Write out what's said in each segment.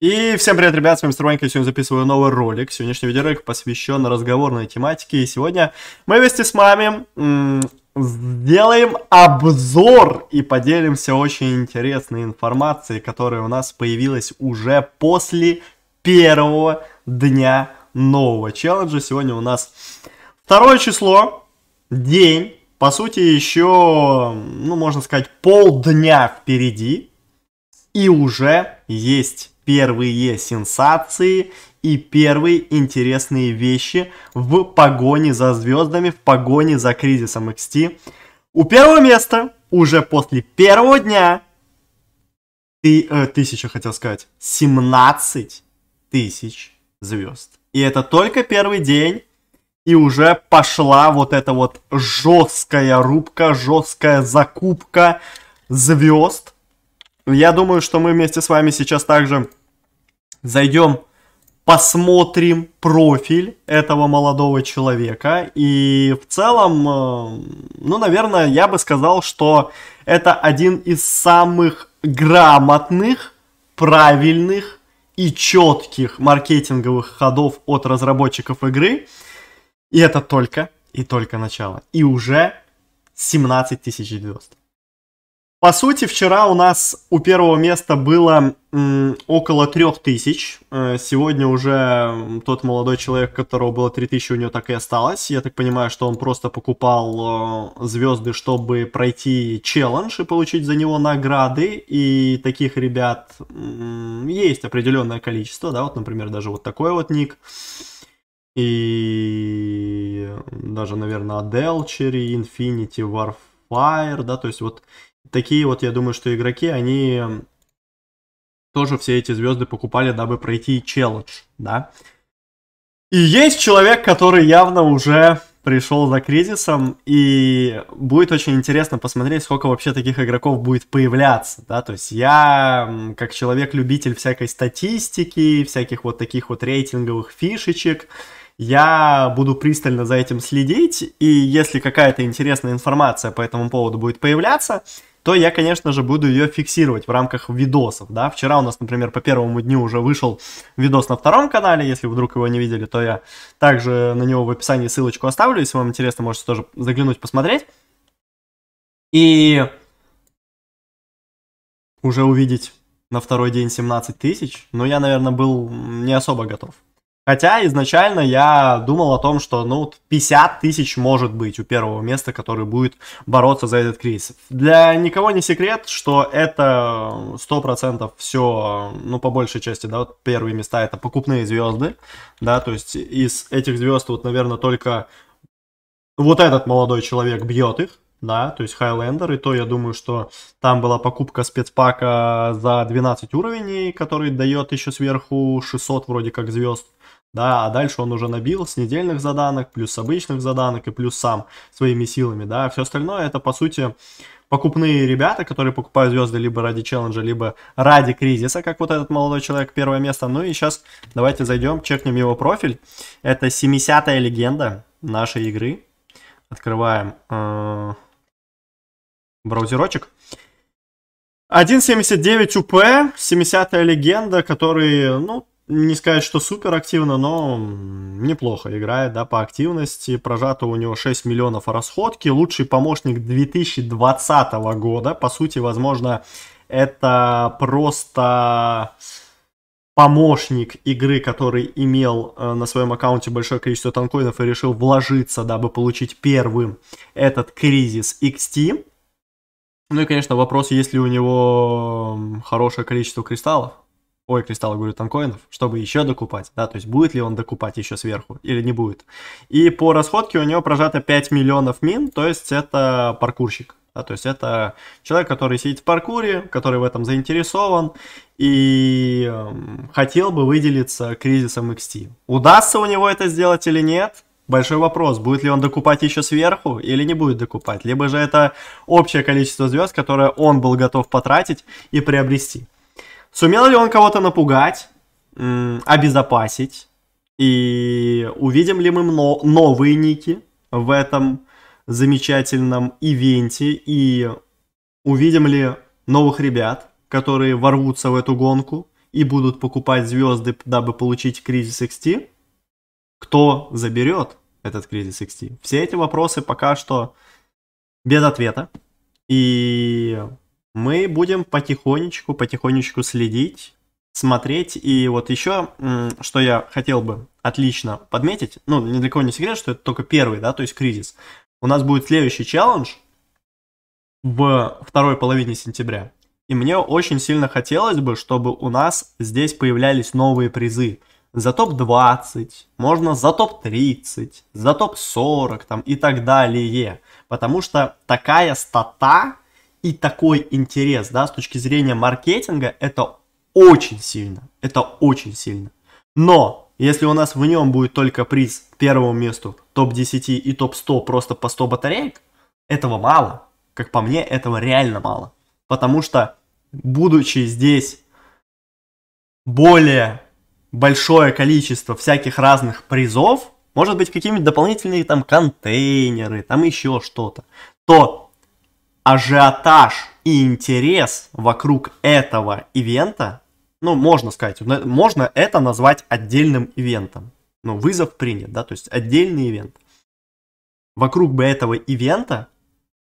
И всем привет, ребят, с вами Мистер Ванька, сегодня записываю новый ролик. Сегодняшний видеоролик посвящен разговорной тематике, и сегодня мы вместе с вами сделаем обзор и поделимся очень интересной информацией, которая у нас появилась уже после первого дня нового челленджа. Сегодня у нас второе число, день, по сути, еще, ну, можно сказать, полдня впереди, и уже есть первые сенсации и первые интересные вещи в погоне за звездами, в погоне за кризисом XT. У первого места уже после первого дня ты, э, тысяча, хотел сказать, 17 тысяч звезд. И это только первый день, и уже пошла вот эта вот жесткая рубка, жесткая закупка звезд я думаю, что мы вместе с вами сейчас также зайдем, посмотрим профиль этого молодого человека. И в целом, э, ну, наверное, я бы сказал, что это один из самых грамотных, правильных и четких маркетинговых ходов от разработчиков игры. И это только и только начало. И уже 17 тысяч звезд. По сути, вчера у нас у первого места было м, около 3000. Э, сегодня уже тот молодой человек, которого было 3000, у него так и осталось. Я так понимаю, что он просто покупал э, звезды, чтобы пройти челлендж и получить за него награды. И таких ребят м, есть определенное количество, да, вот, например, даже вот такой вот ник. И даже, наверное, Adelchery, Infinity, Warfare, да, то есть вот такие вот, я думаю, что игроки, они тоже все эти звезды покупали, дабы пройти челлендж, да. И есть человек, который явно уже пришел за кризисом, и будет очень интересно посмотреть, сколько вообще таких игроков будет появляться, да, то есть я, как человек-любитель всякой статистики, всяких вот таких вот рейтинговых фишечек, я буду пристально за этим следить, и если какая-то интересная информация по этому поводу будет появляться, то я, конечно же, буду ее фиксировать в рамках видосов, да. Вчера у нас, например, по первому дню уже вышел видос на втором канале, если вдруг его не видели, то я также на него в описании ссылочку оставлю, если вам интересно, можете тоже заглянуть, посмотреть. И уже увидеть на второй день 17 тысяч, но я, наверное, был не особо готов. Хотя изначально я думал о том, что ну 50 тысяч может быть у первого места, который будет бороться за этот кризис. Для никого не секрет, что это 100% э, все, э, ну по большей части, да, вот первые места это покупные звезды, да, то есть из этих звезд вот, наверное, только вот этот молодой человек бьет их, да, то есть Хайлендер и то я думаю, что там была покупка спецпака за 12 уровней, который дает еще сверху 600 вроде как звезд, да, а дальше он уже набил с недельных заданок, плюс с обычных заданок и плюс сам своими силами, да, все остальное это по сути покупные ребята, которые покупают звезды либо ради челленджа, либо ради кризиса, как вот этот молодой человек, первое место. Ну и сейчас давайте зайдем, чекнем его профиль. Это 70-я легенда нашей игры. Открываем э, браузерочек. 1.79 УП, 70-я легенда, который, ну, не сказать, что супер активно, но неплохо играет, да, по активности. Прожато у него 6 миллионов расходки. Лучший помощник 2020 года. По сути, возможно, это просто помощник игры, который имел э, на своем аккаунте большое количество танкоинов и решил вложиться, дабы получить первым этот кризис XT. Ну и, конечно, вопрос, есть ли у него хорошее количество кристаллов. Ой, кристаллы, говорю, танкоинов, чтобы еще докупать, да, то есть будет ли он докупать еще сверху или не будет. И по расходке у него прожато 5 миллионов мин, то есть это паркурщик. Да, то есть это человек, который сидит в паркуре, который в этом заинтересован и хотел бы выделиться кризисом XT. Удастся у него это сделать или нет, Большой вопрос, будет ли он докупать еще сверху или не будет докупать, либо же это общее количество звезд, которое он был готов потратить и приобрести. Сумел ли он кого-то напугать, обезопасить, и увидим ли мы новые ники в этом замечательном ивенте, и увидим ли новых ребят, которые ворвутся в эту гонку и будут покупать звезды, дабы получить кризис XT, кто заберет этот кризис XT? Все эти вопросы пока что без ответа. И мы будем потихонечку, потихонечку следить, смотреть. И вот еще, что я хотел бы отлично подметить, ну, ни для кого не секрет, что это только первый, да, то есть кризис. У нас будет следующий челлендж в второй половине сентября. И мне очень сильно хотелось бы, чтобы у нас здесь появлялись новые призы за топ-20, можно за топ-30, за топ-40 там и так далее. Потому что такая стата и такой интерес, да, с точки зрения маркетинга, это очень сильно, это очень сильно. Но если у нас в нем будет только приз первому месту топ-10 и топ-100 просто по 100 батареек, этого мало. Как по мне, этого реально мало. Потому что, будучи здесь более большое количество всяких разных призов, может быть, какие-нибудь дополнительные там контейнеры, там еще что-то, то ажиотаж и интерес вокруг этого ивента, ну, можно сказать, можно это назвать отдельным ивентом. Ну, вызов принят, да, то есть отдельный ивент. Вокруг бы этого ивента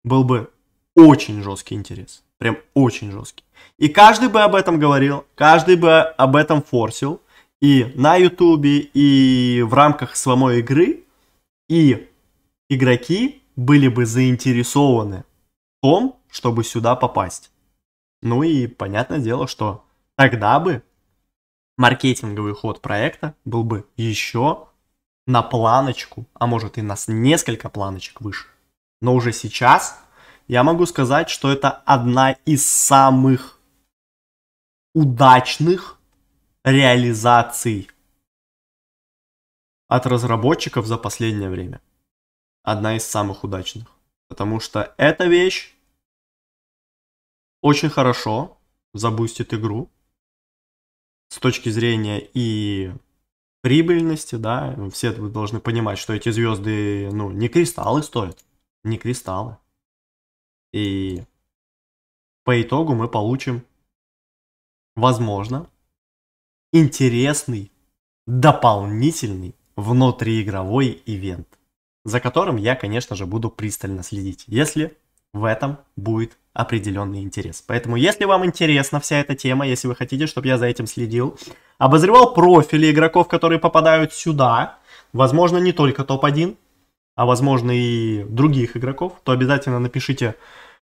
был бы очень жесткий интерес. Прям очень жесткий. И каждый бы об этом говорил, каждый бы об этом форсил и на Ютубе, и в рамках самой игры, и игроки были бы заинтересованы в том, чтобы сюда попасть. Ну и понятное дело, что тогда бы маркетинговый ход проекта был бы еще на планочку, а может и на несколько планочек выше. Но уже сейчас я могу сказать, что это одна из самых удачных реализаций от разработчиков за последнее время. Одна из самых удачных. Потому что эта вещь очень хорошо забустит игру с точки зрения и прибыльности, да, все вы должны понимать, что эти звезды, ну, не кристаллы стоят, не кристаллы. И по итогу мы получим, возможно, интересный, дополнительный внутриигровой ивент, за которым я, конечно же, буду пристально следить, если в этом будет определенный интерес. Поэтому, если вам интересна вся эта тема, если вы хотите, чтобы я за этим следил, обозревал профили игроков, которые попадают сюда, возможно, не только топ-1, а возможно и других игроков, то обязательно напишите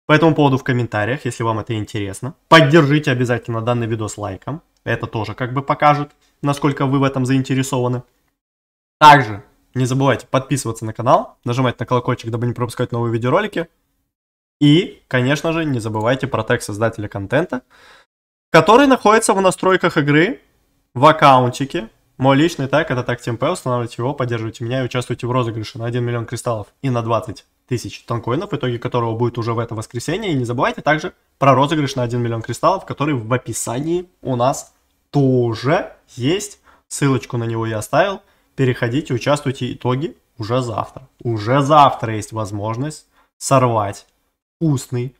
по этому поводу в комментариях, если вам это интересно. Поддержите обязательно данный видос лайком. Это тоже как бы покажет, насколько вы в этом заинтересованы. Также не забывайте подписываться на канал, нажимать на колокольчик, дабы не пропускать новые видеоролики. И, конечно же, не забывайте про тег создателя контента, который находится в настройках игры, в аккаунтике. Мой личный тег это тег TeamP, устанавливайте его, поддерживайте меня и участвуйте в розыгрыше на 1 миллион кристаллов и на 20 тысяч В итоге которого будет уже в это воскресенье. И не забывайте также про розыгрыш на 1 миллион кристаллов, который в описании у нас тоже есть. Ссылочку на него я оставил. Переходите, участвуйте. Итоги уже завтра. Уже завтра есть возможность сорвать вкусный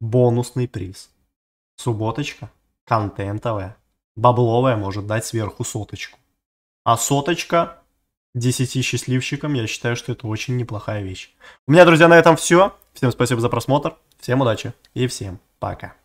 бонусный приз. Субботочка контентовая. Бабловая может дать сверху соточку. А соточка 10 счастливчикам, я считаю, что это очень неплохая вещь. У меня, друзья, на этом все. Всем спасибо за просмотр, всем удачи и всем пока.